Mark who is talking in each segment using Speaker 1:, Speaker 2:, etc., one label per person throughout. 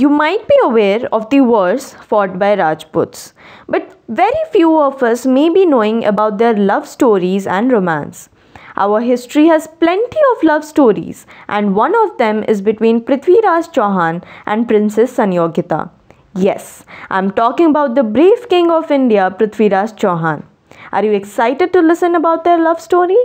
Speaker 1: You might be aware of the wars fought by Rajputs, but very few of us may be knowing about their love stories and romance. Our history has plenty of love stories, and one of them is between Prithviraj Chauhan and Princess Sanyogita. Yes, I'm talking about the brave king of India, Prithviraj Chauhan. Are you excited to listen about their love story?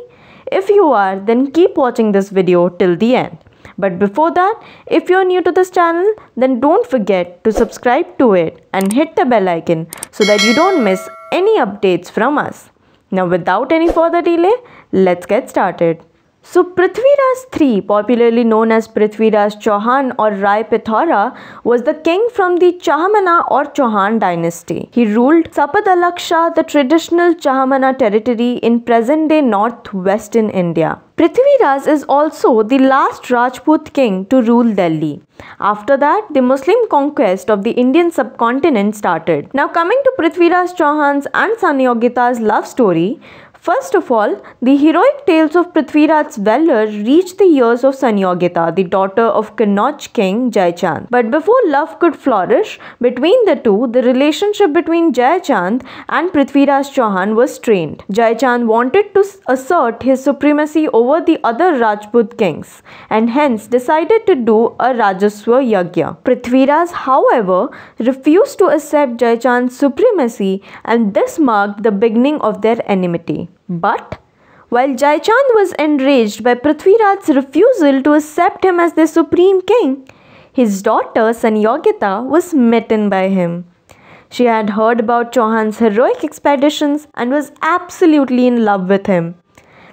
Speaker 1: If you are, then keep watching this video till the end. But before that, if you're new to this channel, then don't forget to subscribe to it and hit the bell icon so that you don't miss any updates from us. Now without any further delay, let's get started. So Prithviraj III, popularly known as Prithviraj Chauhan or Rai Pithora, was the king from the Chahamana or Chauhan dynasty. He ruled Sapadalaksha, the traditional Chahamana territory in present-day northwestern India. Prithviraj is also the last Rajput king to rule Delhi. After that, the Muslim conquest of the Indian subcontinent started. Now coming to Prithviraj Chauhan's and Sanyogita's love story, First of all, the heroic tales of Prithviraj's valor reached the ears of Sanyogita, the daughter of Kannauj king Jayachand. But before love could flourish between the two, the relationship between Jayachand and Prithviraj Chauhan was strained. Jayachand wanted to assert his supremacy over the other Rajput kings and hence decided to do a Rajaswa Yagya. Prithviraj, however, refused to accept Jayachand's supremacy and this marked the beginning of their enmity. But while Chand was enraged by Prithviraj's refusal to accept him as their supreme king, his daughter Sanyogita was smitten by him. She had heard about Chauhan's heroic expeditions and was absolutely in love with him.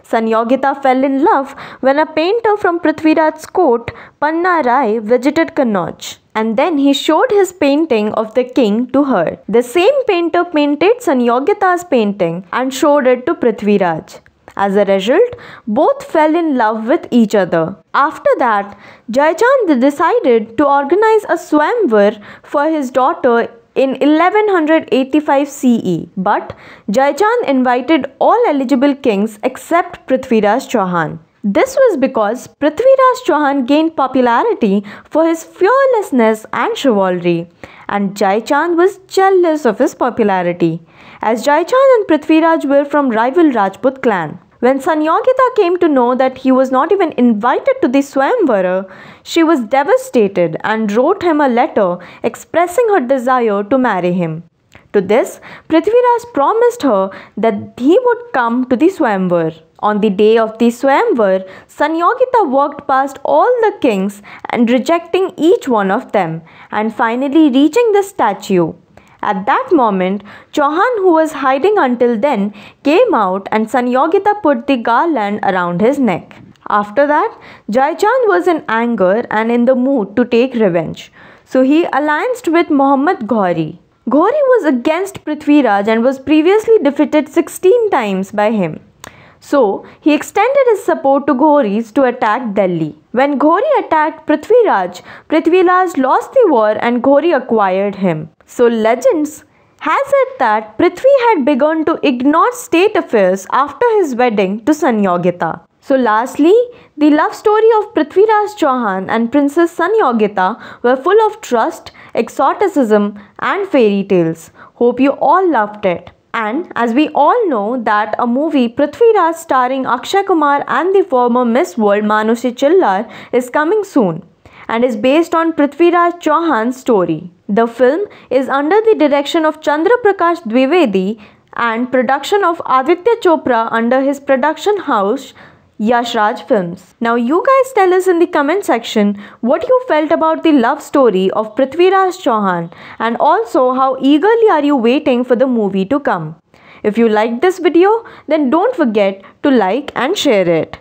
Speaker 1: Sanyogita fell in love when a painter from Prithviraj's court, Panna Rai, visited Kannauj and then he showed his painting of the king to her. The same painter painted Sanyogita's painting and showed it to Prithviraj. As a result, both fell in love with each other. After that, Jayachand decided to organize a swamvar for his daughter in 1185 CE, but Jaichand invited all eligible kings except Prithviraj Chauhan. This was because Prithviraj Chauhan gained popularity for his fearlessness and chivalry, and Jaichand was jealous of his popularity, as Jaichand and Prithviraj were from rival Rajput clan. When Sanyogita came to know that he was not even invited to the Swamvara, she was devastated and wrote him a letter expressing her desire to marry him. To this, Prithviraj promised her that he would come to the Swamvar. On the day of the Swamvar, Sanyogita walked past all the kings and rejecting each one of them and finally reaching the statue. At that moment, Chauhan, who was hiding until then, came out and Sanyogita put the garland around his neck. After that, Jaichand was in anger and in the mood to take revenge. So he allied with Muhammad Ghori. Ghori was against Prithviraj and was previously defeated 16 times by him. So, he extended his support to Ghoris to attack Delhi. When Ghori attacked Prithviraj, Prithviraj lost the war and Ghori acquired him. So, legends has it that Prithvi had begun to ignore state affairs after his wedding to Sanyogita. So lastly, the love story of Prithviraj Chauhan and Princess Sanyogita were full of trust, exoticism and fairy tales. Hope you all loved it. And as we all know that a movie Prithvi Raj starring Akshay Kumar and the former Miss World Manushi Chillar is coming soon and is based on Prithvi Raj Chauhan's story. The film is under the direction of Chandra Prakash Dwivedi and production of Aditya Chopra under his production house Yash Raj Films. Now you guys tell us in the comment section what you felt about the love story of Prithviraj Chauhan and also how eagerly are you waiting for the movie to come. If you liked this video then don't forget to like and share it.